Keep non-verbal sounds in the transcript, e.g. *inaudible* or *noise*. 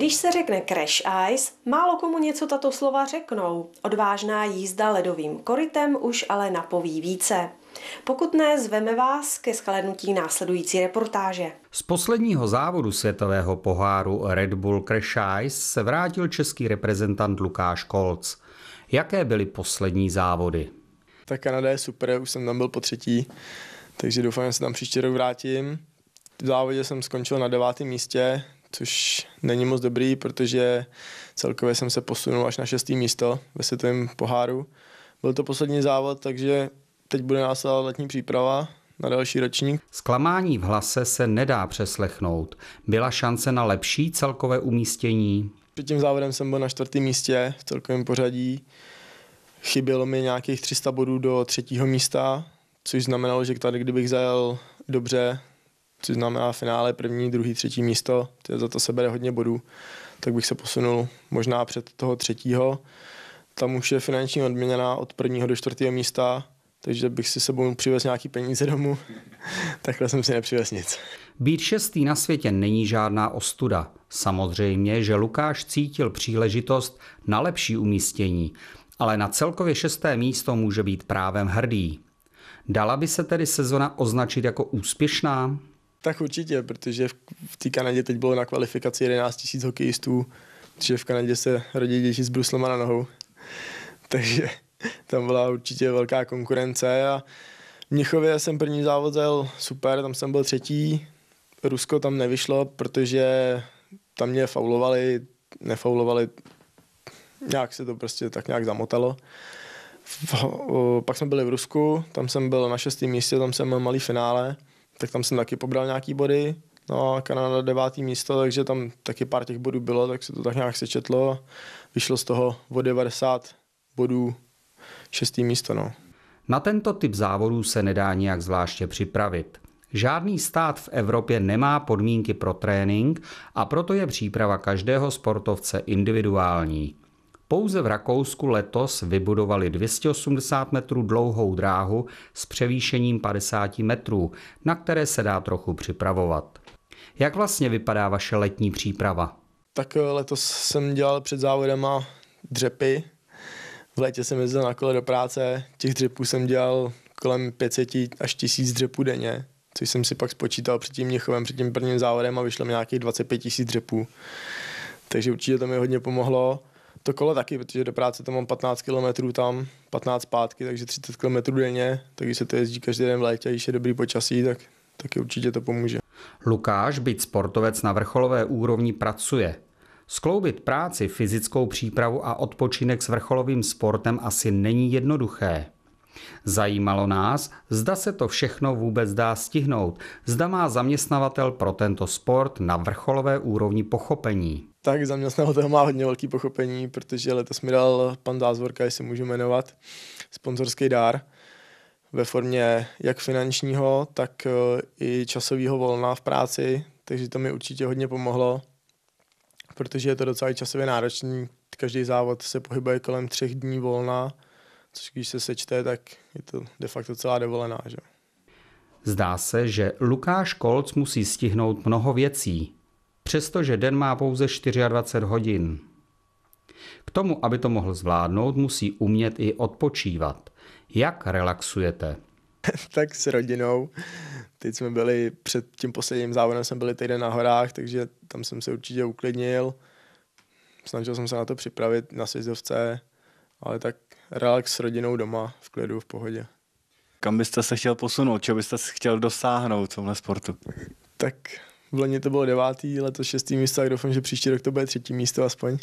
Když se řekne crash ice, málo komu něco tato slova řeknou. Odvážná jízda ledovým korytem už ale napoví více. Pokud ne, zveme vás ke schlednutí následující reportáže. Z posledního závodu světového poháru Red Bull Crash Ice se vrátil český reprezentant Lukáš Kolc. Jaké byly poslední závody? Ta Kanada je super, už jsem tam byl po třetí, takže doufám, že se tam příští rok vrátím. V závodě jsem skončil na devátém místě, což není moc dobrý, protože celkově jsem se posunul až na šestý místo ve světovém poháru. Byl to poslední závod, takže teď bude následovat letní příprava na další ročník. Zklamání v hlase se nedá přeslechnout. Byla šance na lepší celkové umístění? Před tím závodem jsem byl na čtvrtém místě v celkovém pořadí. Chybělo mi nějakých 300 bodů do třetího místa, což znamenalo, že tady, kdybych zajel dobře, což znamená finále první, druhý, třetí místo, to je, za to se bere hodně bodů, tak bych se posunul možná před toho třetího. Tam už je finanční odměněná od prvního do čtvrtého místa, takže bych si sebou přivez nějaký peníze domů. *laughs* Takhle jsem si nepřivez nic. Být šestý na světě není žádná ostuda. Samozřejmě, že Lukáš cítil příležitost na lepší umístění, ale na celkově šesté místo může být právem hrdý. Dala by se tedy sezona označit jako úspěšná? Tak určitě, protože v, v té Kanadě teď bylo na kvalifikaci 11 000 hokejistů, protože v Kanadě se rodí děti s bruslema na nohou. *laughs* Takže tam byla určitě velká konkurence a v Měchově jsem první závod zajel super, tam jsem byl třetí. Rusko tam nevyšlo, protože tam mě faulovali, nefaulovali, nějak se to prostě tak nějak zamotalo. V, o, pak jsme byli v Rusku, tam jsem byl na šestém místě, tam jsem měl malý finále tak tam jsem taky pobral nějaký body. No a Kanada devátý místo, takže tam taky pár těch bodů bylo, tak se to tak nějak sečetlo. Vyšlo z toho o 90 bodů šestý místo. No. Na tento typ závodů se nedá nijak zvláště připravit. Žádný stát v Evropě nemá podmínky pro trénink a proto je příprava každého sportovce individuální. Pouze v Rakousku letos vybudovali 280 metrů dlouhou dráhu s převýšením 50 metrů, na které se dá trochu připravovat. Jak vlastně vypadá vaše letní příprava? Tak eh, letos jsem dělal před závodama dřepy. V létě jsem jezdil na kole do práce. Těch dřepů jsem dělal kolem 500 až 1000 dřepů denně, což jsem si pak spočítal před tím Měchovem, před tím prvním závodem a vyšlo mi nějakých 25 000 dřepů. Takže určitě to mi hodně pomohlo to kolo taky, protože do práce tam mám 15 km tam, 15 zpátky, takže 30 km denně, takže se to jezdí každý den v létě, když je dobrý počasí, tak taky určitě to pomůže. Lukáš, být sportovec na vrcholové úrovni, pracuje. Skloubit práci, fyzickou přípravu a odpočinek s vrcholovým sportem asi není jednoduché. Zajímalo nás, zda se to všechno vůbec dá stihnout, zda má zaměstnavatel pro tento sport na vrcholové úrovni pochopení tak zaměstnavatel má hodně velký pochopení, protože letos mi dal pan Zázvorka, jestli můžu jmenovat, sponzorský dár ve formě jak finančního, tak e, i časového volna v práci, takže to mi určitě hodně pomohlo, protože je to docela časově náročný. Každý závod se pohybuje kolem třech dní volna, což když se sečte, tak je to de facto celá dovolená. Že? Zdá se, že Lukáš Kolc musí stihnout mnoho věcí, přestože den má pouze 24 hodin. K tomu, aby to mohl zvládnout, musí umět i odpočívat. Jak relaxujete? *laughs* tak s rodinou. Teď jsme byli před tím posledním závodem, jsme byli týden na horách, takže tam jsem se určitě uklidnil. Snažil jsem se na to připravit na sjezdovce, ale tak relax s rodinou doma, v klidu, v pohodě. Kam byste se chtěl posunout? Čeho byste chtěl dosáhnout v tomhle sportu? Tak v to bylo devátý, letos šestý místo a doufám, že příští rok to bude třetí místo aspoň.